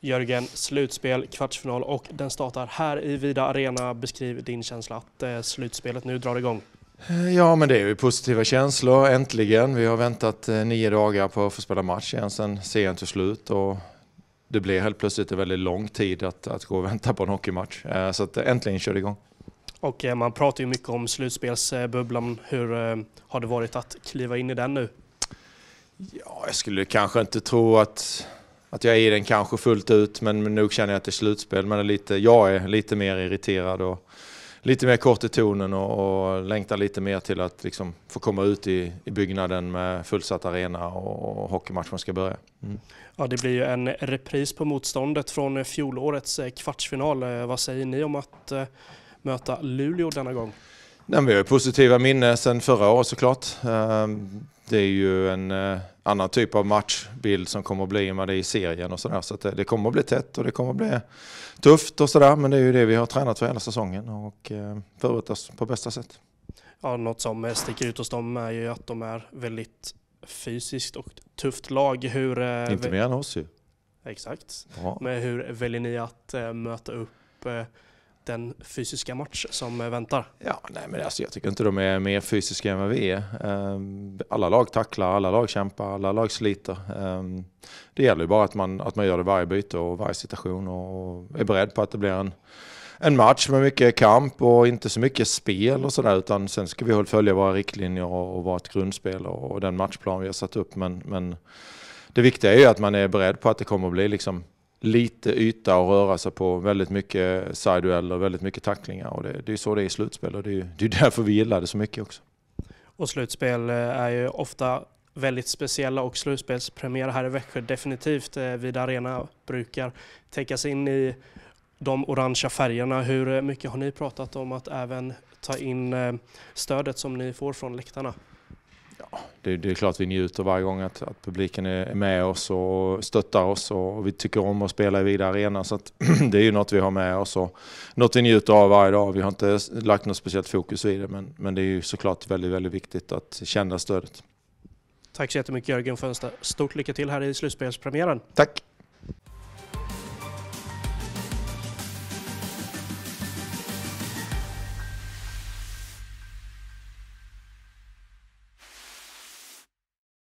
Jörgen, slutspel, kvartsfinal och den startar här i Vida Arena. Beskriv din känsla att eh, slutspelet nu drar igång. Eh, ja, men det är ju positiva känslor. Äntligen. Vi har väntat eh, nio dagar på att få spela match igen sen serien tog slut. Och det blev helt plötsligt en väldigt lång tid att, att gå och vänta på en hockeymatch. så att äntligen kör det igång. Och man pratar ju mycket om slutspelsbubblan. Hur har det varit att kliva in i den nu? Ja, jag skulle kanske inte tro att att jag är i den kanske fullt ut, men nog känner jag att det är slutspel. Men är lite, jag är lite mer irriterad och lite mer kort i tonen och, och längtar lite mer till att liksom få komma ut i, i, byggnaden med fullsatt arena och, och hockeymatchen ska börja. Mm. Ja, det blir ju en repris på motståndet från fjolårets eh, kvartsfinal. Eh, vad säger ni om att eh, möta Luleå denna gång? Nej, vi har positiva minnen sedan förra året såklart. Ehm, det är ju en eh, annan typ av matchbild som kommer att bli med det i serien och sådär. Så, så det kommer att bli tätt och det kommer att bli tufft och sådär. Men det är ju det vi har tränat för hela säsongen och eh, förberett oss på bästa sätt. Ja, något som eh, sticker ut hos dem är ju att de är väldigt fysiskt och tufft lag. Hur, Inte mer än oss ju. Exakt. Ja. Men hur väljer ni att möta upp den fysiska match som väntar? Ja, nej, men alltså, jag tycker inte de är mer fysiska än vad vi är. Ehm, alla lag tacklar, alla lag kämpar, alla lag sliter. Ehm, det gäller bara att man, att man gör det varje byte och varje situation och är beredd på att det blir en en match med mycket kamp och inte så mycket spel och sådär. Utan sen ska vi följa våra riktlinjer och, och vårt grundspel och, och den matchplan vi har satt upp. Men, men det viktiga är ju att man är beredd på att det kommer att bli liksom lite yta att röra sig på, väldigt mycket sidedueller, väldigt mycket tacklingar. Och det, det är så det är i slutspel och det är, det är därför vi gillar det så mycket också. Och slutspel eh, är ju ofta väldigt speciella och slutspelspremiär här i Växjö definitivt eh, vid arena brukar täckas in i de orangea färgerna. Hur eh, mycket har ni pratat om att även ta in stödet som ni får från läktarna? Ja, det, det, är klart vi njuter varje gång att, att, publiken är med oss och stöttar oss och, vi tycker om att spela i vida arena. Så det är ju något vi har med oss och något vi njuter av varje dag. Vi har inte lagt något speciellt fokus vid det men, men det är ju såklart väldigt, väldigt viktigt att känna stödet. Tack så jättemycket Jörgen Fönster. Stort lycka till här i slutspelspremiären. Tack!